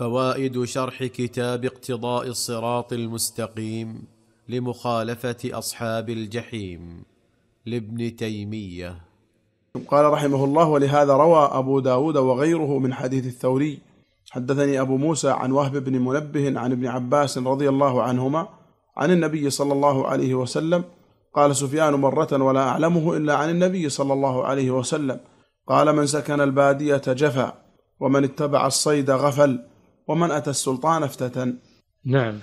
فوائد شرح كتاب اقتضاء الصراط المستقيم لمخالفه اصحاب الجحيم لابن تيميه قال رحمه الله ولهذا روى ابو داود وغيره من حديث الثوري حدثني ابو موسى عن وهب بن منبه عن ابن عباس رضي الله عنهما عن النبي صلى الله عليه وسلم قال سفيان مرة ولا أعلمه إلا عن النبي صلى الله عليه وسلم قال من سكن البادية جفا ومن اتبع الصيد غفل ومن أتى السلطان افتتن نعم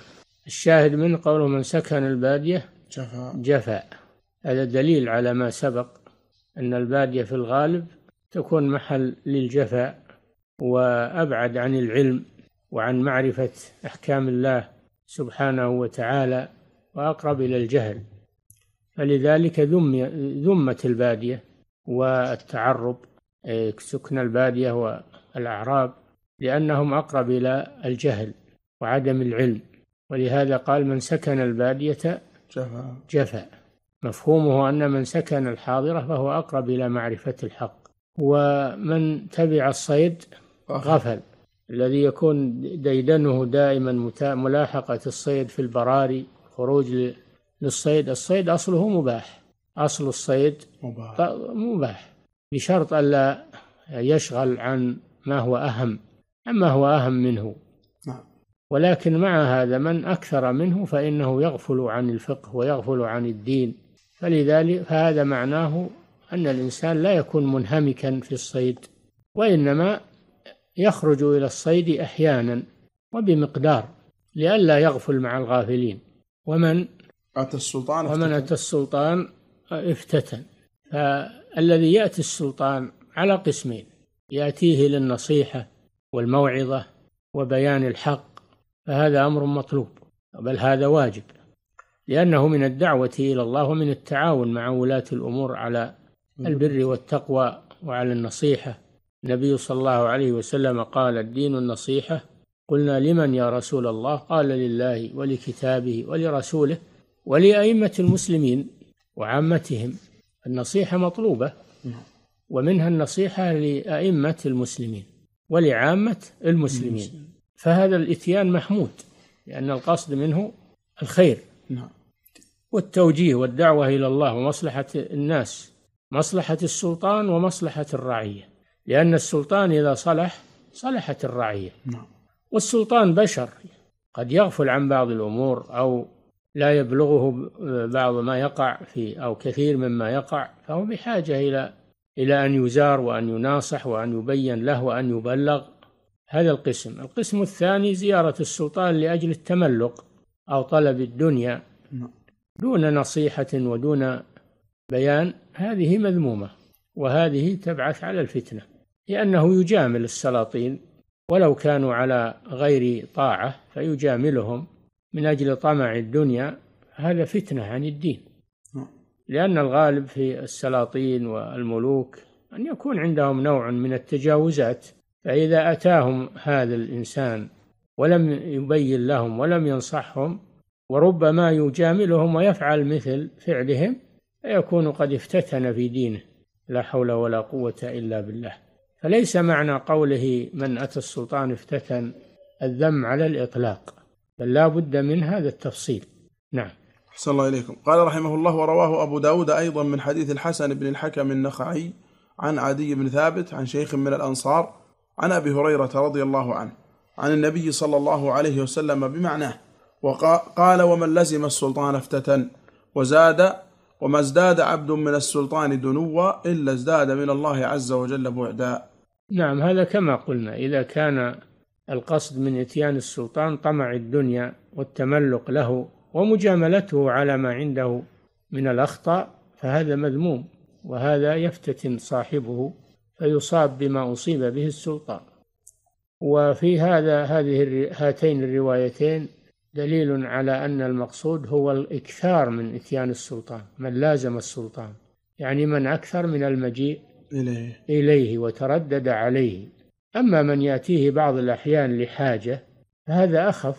الشاهد من قوله من سكن البادية جفاء جفاء هذا دليل على ما سبق أن البادية في الغالب تكون محل للجفاء وأبعد عن العلم وعن معرفة أحكام الله سبحانه وتعالى وأقرب إلى الجهل فلذلك ذم ذمت البادية والتعرب إيه، سكن البادية والأعراب لأنهم أقرب إلى الجهل وعدم العلم ولهذا قال من سكن البادية جفا جفا مفهومه أن من سكن الحاضرة فهو أقرب إلى معرفة الحق ومن تبع الصيد غفل الذي يكون ديدنه دائما ملاحقة الصيد في البراري خروج للصيد الصيد أصله مباح أصل الصيد مباح, مباح. بشرط ألا يشغل عن ما هو أهم أما هو أهم منه نعم. ولكن مع هذا من أكثر منه فإنه يغفل عن الفقه ويغفل عن الدين فلذلك فهذا معناه أن الإنسان لا يكون منهمكا في الصيد وإنما يخرج إلى الصيد أحيانا وبمقدار لئلا يغفل مع الغافلين ومن أتى السلطان ومن أتى السلطان افتتن فالذي يأتي السلطان على قسمين يأتيه للنصيحة والموعظة وبيان الحق فهذا أمر مطلوب بل هذا واجب لأنه من الدعوة إلى الله ومن التعاون مع ولاة الأمور على البر والتقوى وعلى النصيحة النبي صلى الله عليه وسلم قال الدين النصيحة قلنا لمن يا رسول الله قال لله ولكتابه ولرسوله ولأئمة المسلمين وعامتهم النصيحة مطلوبة نعم. ومنها النصيحة لأئمة المسلمين ولعامة المسلمين فهذا الإتيان محمود لأن القصد منه الخير نعم. والتوجيه والدعوة إلى الله ومصلحة الناس مصلحة السلطان ومصلحة الرعية لأن السلطان إذا صلح صلحت الرعية نعم. والسلطان بشر قد يغفل عن بعض الأمور أو لا يبلغه بعض ما يقع في أو كثير مما يقع فهو بحاجة إلى إلى أن يزار وأن يناصح وأن يبين له وأن يبلغ هذا القسم القسم الثاني زيارة السلطان لأجل التملق أو طلب الدنيا نعم. دون نصيحة ودون بيان هذه مذمومة وهذه تبعث على الفتنة لأنه يجامل السلاطين ولو كانوا على غير طاعة فيجاملهم من أجل طمع الدنيا هذا فتنة عن الدين لأن الغالب في السلاطين والملوك أن يكون عندهم نوع من التجاوزات فإذا أتاهم هذا الإنسان ولم يبين لهم ولم ينصحهم وربما يجاملهم ويفعل مثل فعلهم فيكون قد افتتن في دينه لا حول ولا قوة إلا بالله فليس معنى قوله من أتى السلطان افتتن الذم على الإطلاق بل لا بد من هذا التفصيل نعم صلى الله إليكم قال رحمه الله ورواه أبو داود أيضا من حديث الحسن بن الحكم النخعي عن عدي بن ثابت عن شيخ من الأنصار عن أبي هريرة رضي الله عنه عن النبي صلى الله عليه وسلم بمعناه وقال ومن لزم السلطان افتتن وزاد وما ازداد عبد من السلطان دنوا إلا ازداد من الله عز وجل بعدا نعم هذا كما قلنا إذا كان القصد من إتيان السلطان طمع الدنيا والتملق له ومجاملته على ما عنده من الأخطاء فهذا مذموم وهذا يفتتن صاحبه فيصاب بما أصيب به السلطان وفي هذا هذه هاتين الروايتين دليل على أن المقصود هو الإكثار من إتيان السلطان من لازم السلطان يعني من أكثر من المجيء إليه, إليه وتردد عليه أما من يأتيه بعض الأحيان لحاجة فهذا أخف